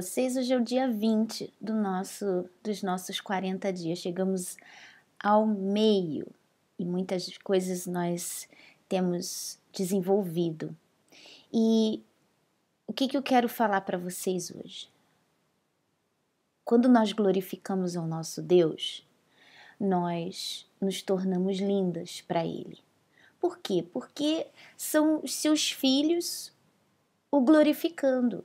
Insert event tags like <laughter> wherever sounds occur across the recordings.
vocês. Hoje é o dia 20 do nosso, dos nossos 40 dias. Chegamos ao meio e muitas coisas nós temos desenvolvido. E o que, que eu quero falar para vocês hoje? Quando nós glorificamos ao nosso Deus, nós nos tornamos lindas para Ele. Por quê? Porque são os seus filhos o glorificando.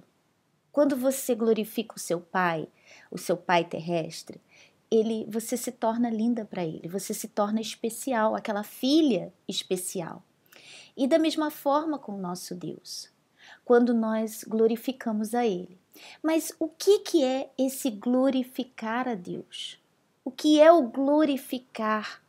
Quando você glorifica o seu pai, o seu pai terrestre, ele, você se torna linda para ele, você se torna especial, aquela filha especial. E da mesma forma com o nosso Deus, quando nós glorificamos a ele. Mas o que, que é esse glorificar a Deus? O que é o glorificar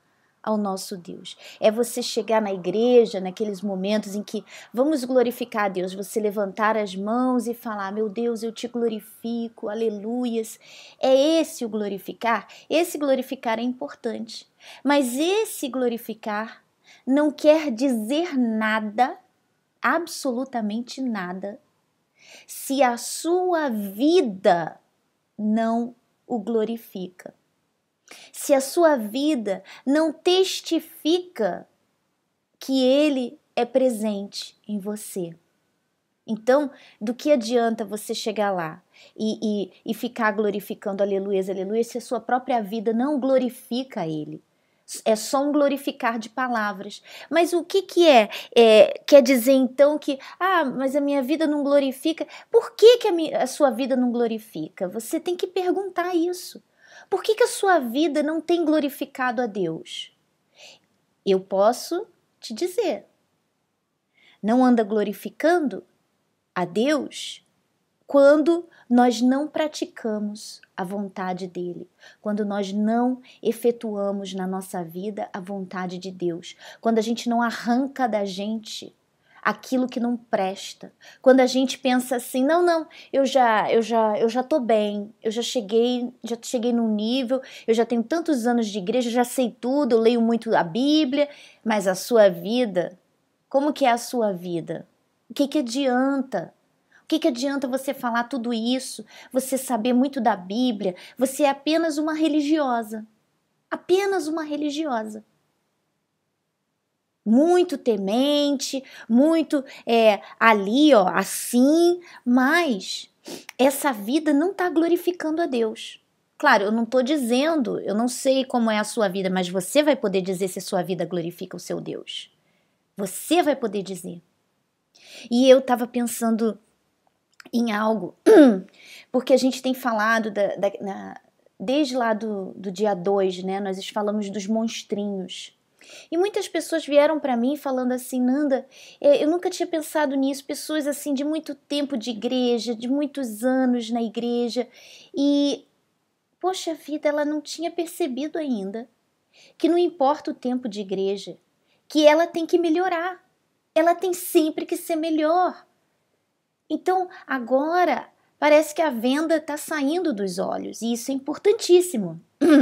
ao nosso Deus. É você chegar na igreja, naqueles momentos em que vamos glorificar a Deus, você levantar as mãos e falar: Meu Deus, eu te glorifico, aleluias. É esse o glorificar. Esse glorificar é importante, mas esse glorificar não quer dizer nada, absolutamente nada, se a sua vida não o glorifica se a sua vida não testifica que Ele é presente em você. Então, do que adianta você chegar lá e, e, e ficar glorificando aleluia, aleluia, se a sua própria vida não glorifica Ele? É só um glorificar de palavras. Mas o que, que é? é quer dizer então que, ah, mas a minha vida não glorifica. Por que, que a, minha, a sua vida não glorifica? Você tem que perguntar isso. Por que, que a sua vida não tem glorificado a Deus? Eu posso te dizer. Não anda glorificando a Deus quando nós não praticamos a vontade dele, quando nós não efetuamos na nossa vida a vontade de Deus, quando a gente não arranca da gente aquilo que não presta. Quando a gente pensa assim, não, não, eu já, eu já, eu já tô bem, eu já cheguei, já cheguei num nível, eu já tenho tantos anos de igreja, já sei tudo, eu leio muito a Bíblia, mas a sua vida, como que é a sua vida? O que que adianta? O que, que adianta você falar tudo isso, você saber muito da Bíblia? Você é apenas uma religiosa. Apenas uma religiosa muito temente, muito é, ali, ó, assim, mas essa vida não está glorificando a Deus. Claro, eu não estou dizendo, eu não sei como é a sua vida, mas você vai poder dizer se a sua vida glorifica o seu Deus. Você vai poder dizer. E eu estava pensando em algo, <clears throat> porque a gente tem falado da, da, na, desde lá do, do dia 2, né? Nós falamos dos monstrinhos e muitas pessoas vieram para mim falando assim, Nanda, é, eu nunca tinha pensado nisso. Pessoas assim de muito tempo de igreja, de muitos anos na igreja, e poxa vida, ela não tinha percebido ainda que não importa o tempo de igreja, que ela tem que melhorar. Ela tem sempre que ser melhor. Então, agora parece que a venda está saindo dos olhos e isso é importantíssimo.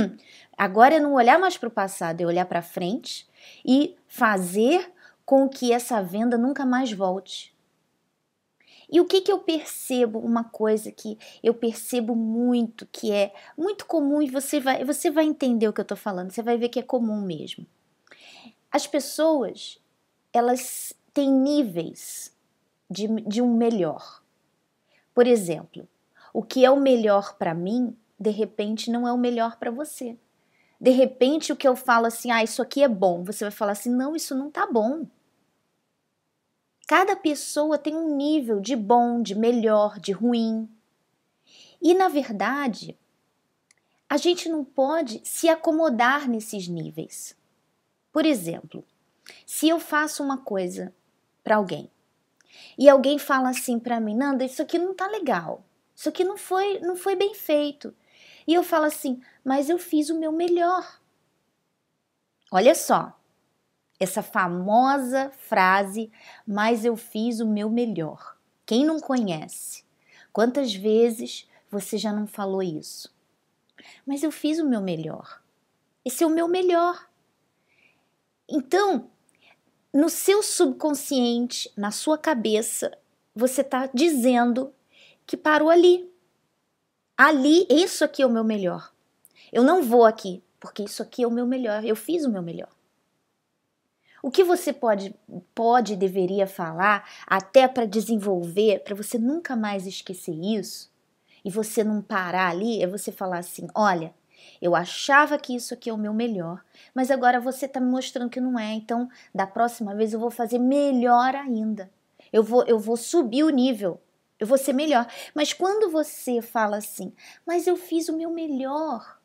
<clears throat> Agora é não olhar mais para o passado, é olhar para frente e fazer com que essa venda nunca mais volte. E o que, que eu percebo? Uma coisa que eu percebo muito, que é muito comum, e você vai, você vai entender o que eu estou falando, você vai ver que é comum mesmo. As pessoas, elas têm níveis de, de um melhor. Por exemplo, o que é o melhor para mim, de repente não é o melhor para você. De repente o que eu falo assim, ah, isso aqui é bom, você vai falar assim, não, isso não tá bom. Cada pessoa tem um nível de bom, de melhor, de ruim. E na verdade, a gente não pode se acomodar nesses níveis. Por exemplo, se eu faço uma coisa para alguém e alguém fala assim para mim, Nanda, isso aqui não tá legal, isso aqui não foi, não foi bem feito. E eu falo assim, mas eu fiz o meu melhor. Olha só, essa famosa frase, mas eu fiz o meu melhor. Quem não conhece? Quantas vezes você já não falou isso? Mas eu fiz o meu melhor. Esse é o meu melhor. Então, no seu subconsciente, na sua cabeça, você está dizendo que parou ali. Ali, isso aqui é o meu melhor. Eu não vou aqui, porque isso aqui é o meu melhor. Eu fiz o meu melhor. O que você pode, pode deveria falar, até para desenvolver, para você nunca mais esquecer isso, e você não parar ali, é você falar assim: olha, eu achava que isso aqui é o meu melhor, mas agora você está me mostrando que não é, então da próxima vez eu vou fazer melhor ainda. Eu vou, eu vou subir o nível, eu vou ser melhor. Mas quando você fala assim, mas eu fiz o meu melhor,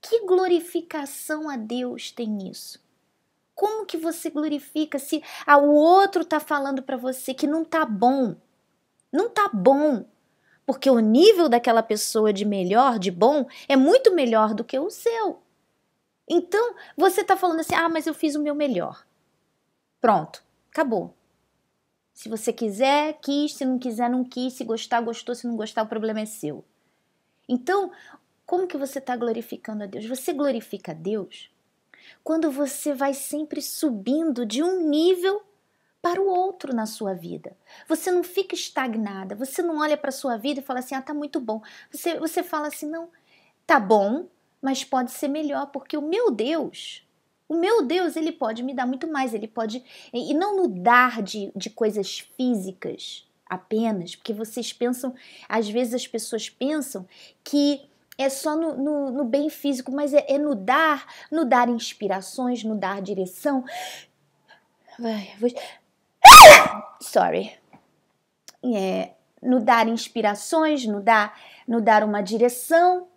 que glorificação a Deus tem nisso? Como que você glorifica se o outro está falando para você que não tá bom? Não tá bom porque o nível daquela pessoa de melhor, de bom, é muito melhor do que o seu. Então, você está falando assim: ah, mas eu fiz o meu melhor. Pronto, acabou. Se você quiser, quis, se não quiser, não quis, se gostar, gostou, se não gostar, o problema é seu. Então, como que você está glorificando a Deus? Você glorifica a Deus quando você vai sempre subindo de um nível para o outro na sua vida. Você não fica estagnada, você não olha para a sua vida e fala assim: ah, tá muito bom. Você, você fala assim: não, tá bom, mas pode ser melhor, porque o meu Deus. O meu Deus, ele pode me dar muito mais, ele pode. E não no dar de, de coisas físicas apenas, porque vocês pensam, às vezes as pessoas pensam que é só no, no, no, bem físico, mas é, é no dar, no dar inspirações, no dar direção. vou, Sorry. É, no dar inspirações, no dar, no dar uma direção.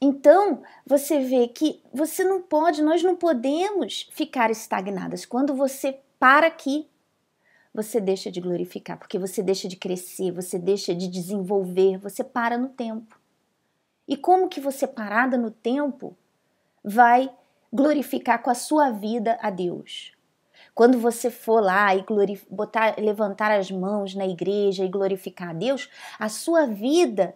Então, você vê que você não pode, nós não podemos ficar estagnadas. Quando você para aqui, você deixa de glorificar, porque você deixa de crescer, você deixa de desenvolver, você para no tempo. E como que você parada no tempo vai glorificar com a sua vida a Deus? Quando você for lá e botar, levantar as mãos na igreja e glorificar a Deus, a sua vida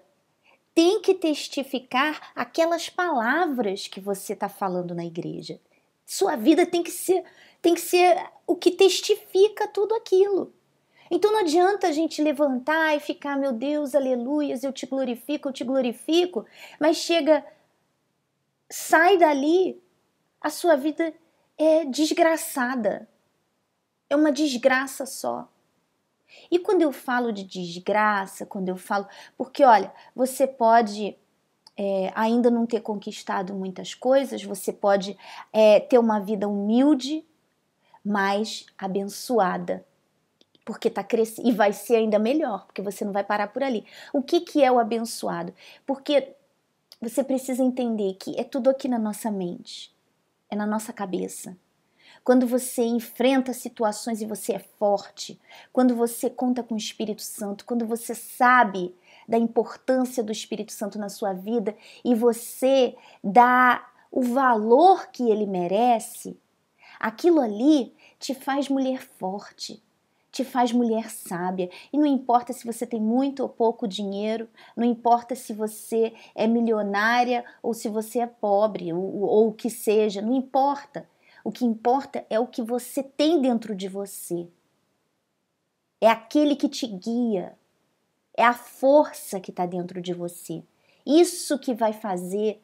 tem que testificar aquelas palavras que você está falando na igreja. Sua vida tem que ser tem que ser o que testifica tudo aquilo. Então não adianta a gente levantar e ficar, meu Deus, aleluias, eu te glorifico, eu te glorifico, mas chega, sai dali, a sua vida é desgraçada, é uma desgraça só. E quando eu falo de desgraça, quando eu falo. Porque olha, você pode é, ainda não ter conquistado muitas coisas, você pode é, ter uma vida humilde, mas abençoada. Porque está crescendo e vai ser ainda melhor, porque você não vai parar por ali. O que, que é o abençoado? Porque você precisa entender que é tudo aqui na nossa mente, é na nossa cabeça quando você enfrenta situações e você é forte, quando você conta com o Espírito Santo, quando você sabe da importância do Espírito Santo na sua vida e você dá o valor que ele merece, aquilo ali te faz mulher forte, te faz mulher sábia. E não importa se você tem muito ou pouco dinheiro, não importa se você é milionária ou se você é pobre ou, ou o que seja, não importa. O que importa é o que você tem dentro de você. É aquele que te guia. É a força que está dentro de você. Isso que vai fazer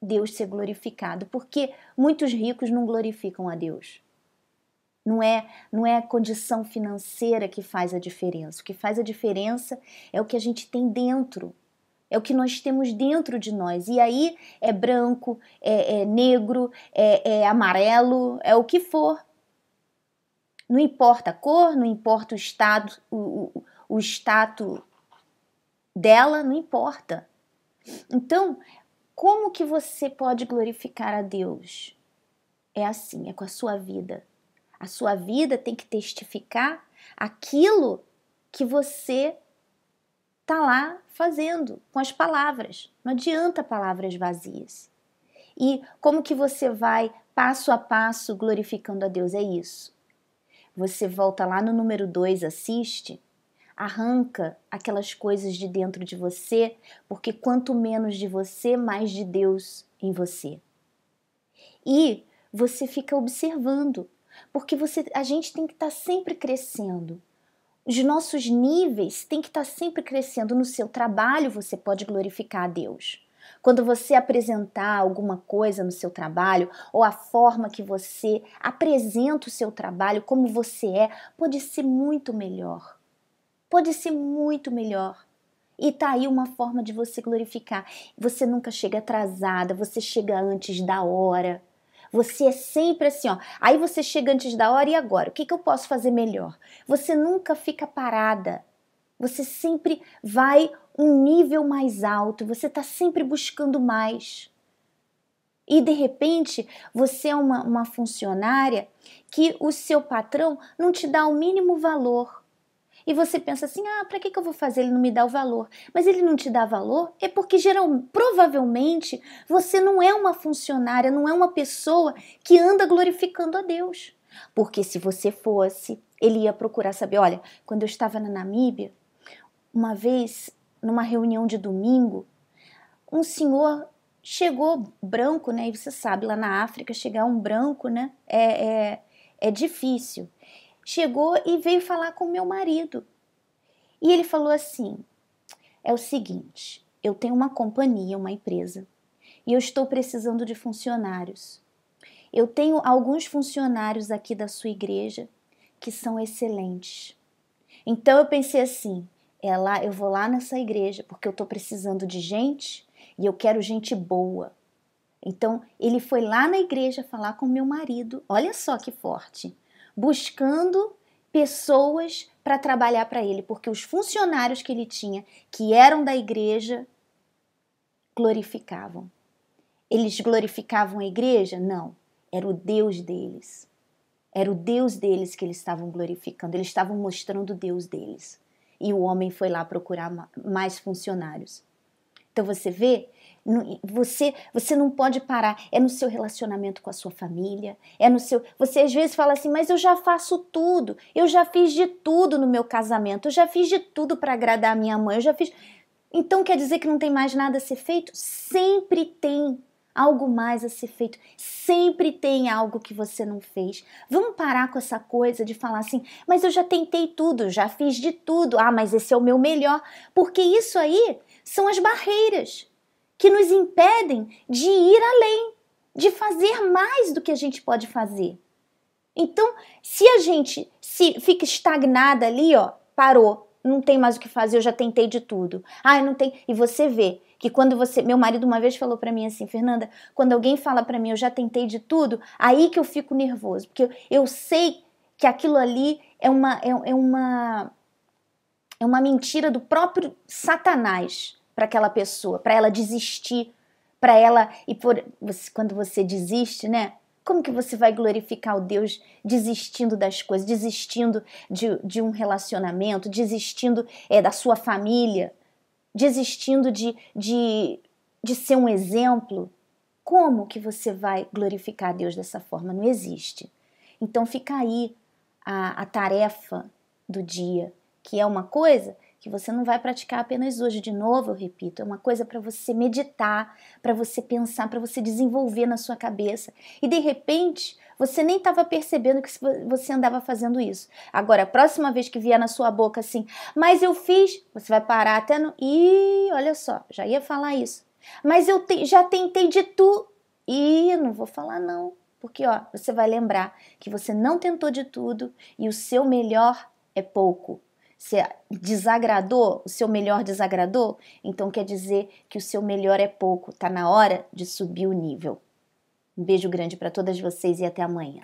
Deus ser glorificado, porque muitos ricos não glorificam a Deus. Não é, não é a condição financeira que faz a diferença. O que faz a diferença é o que a gente tem dentro, é o que nós temos dentro de nós. E aí é branco, é, é negro, é, é amarelo, é o que for. Não importa a cor, não importa o estado, o, o, o status dela, não importa. Então, como que você pode glorificar a Deus? É assim, é com a sua vida. A sua vida tem que testificar aquilo que você está lá fazendo com as palavras. Não adianta palavras vazias. E como que você vai passo a passo glorificando a Deus? É isso. Você volta lá no número 2, assiste, arranca aquelas coisas de dentro de você, porque quanto menos de você, mais de Deus em você. E você fica observando, porque você, a gente tem que estar tá sempre crescendo. Os nossos níveis têm que estar tá sempre crescendo. No seu trabalho, você pode glorificar a Deus. Quando você apresentar alguma coisa no seu trabalho, ou a forma que você apresenta o seu trabalho, como você é, pode ser muito melhor. Pode ser muito melhor. E tá aí uma forma de você glorificar. Você nunca chega atrasada, você chega antes da hora. Você é sempre assim, ó. Aí você chega antes da hora e agora, o que, que eu posso fazer melhor? Você nunca fica parada. Você sempre vai um nível mais alto, você está sempre buscando mais. E de repente você é uma, uma funcionária que o seu patrão não te dá o mínimo valor. E você pensa assim: ah, para que, que eu vou fazer? Ele não me dá o valor. Mas ele não te dá valor é porque geral, provavelmente você não é uma funcionária, não é uma pessoa que anda glorificando a Deus. Porque se você fosse, ele ia procurar saber. Olha, quando eu estava na Namíbia, uma vez, numa reunião de domingo, um senhor chegou branco, né? E você sabe, lá na África, chegar um branco, né? É, é, é difícil chegou e veio falar com meu marido. E ele falou assim: é o seguinte, eu tenho uma companhia, uma empresa, e eu estou precisando de funcionários. Eu tenho alguns funcionários aqui da sua igreja que são excelentes. Então eu pensei assim: é lá, eu vou lá nessa igreja porque eu estou precisando de gente e eu quero gente boa. Então ele foi lá na igreja falar com meu marido. Olha só que forte buscando pessoas para trabalhar para ele, porque os funcionários que ele tinha, que eram da igreja, glorificavam. Eles glorificavam a igreja? Não, era o Deus deles. Era o Deus deles que eles estavam glorificando, eles estavam mostrando o Deus deles. E o homem foi lá procurar mais funcionários. Então você vê você, você não pode parar. É no seu relacionamento com a sua família, é no seu. Você às vezes fala assim, mas eu já faço tudo, eu já fiz de tudo no meu casamento, eu já fiz de tudo para agradar a minha mãe, eu já fiz. Então quer dizer que não tem mais nada a ser feito? Sempre tem algo mais a ser feito. Sempre tem algo que você não fez. Vamos parar com essa coisa de falar assim, mas eu já tentei tudo, já fiz de tudo, ah, mas esse é o meu melhor. Porque isso aí são as barreiras que nos impedem de ir além, de fazer mais do que a gente pode fazer. Então, se a gente se fica estagnada ali, ó, parou, não tem mais o que fazer, eu já tentei de tudo. Ah, não tem. E você vê que quando você, meu marido uma vez falou para mim assim, Fernanda, quando alguém fala para mim, eu já tentei de tudo, aí que eu fico nervoso, porque eu, eu sei que aquilo ali é uma é, é uma é uma mentira do próprio Satanás para aquela pessoa, para ela desistir, para ela e por você, quando você desiste, né? Como que você vai glorificar o Deus desistindo das coisas, desistindo de, de um relacionamento, desistindo é, da sua família, desistindo de, de, de ser um exemplo? Como que você vai glorificar a Deus dessa forma? Não existe. Então fica aí a, a tarefa do dia, que é uma coisa que você não vai praticar apenas hoje. De novo, eu repito, é uma coisa para você meditar, para você pensar, para você desenvolver na sua cabeça. E de repente, você nem estava percebendo que você andava fazendo isso. Agora, a próxima vez que vier na sua boca assim, mas eu fiz, você vai parar até no. Ih, olha só, já ia falar isso. Mas eu te... já tentei de tu. Ih, não vou falar não. Porque, ó, você vai lembrar que você não tentou de tudo e o seu melhor é pouco. Você desagradou, o seu melhor desagradou, então quer dizer que o seu melhor é pouco, está na hora de subir o nível. Um beijo grande para todas vocês e até amanhã.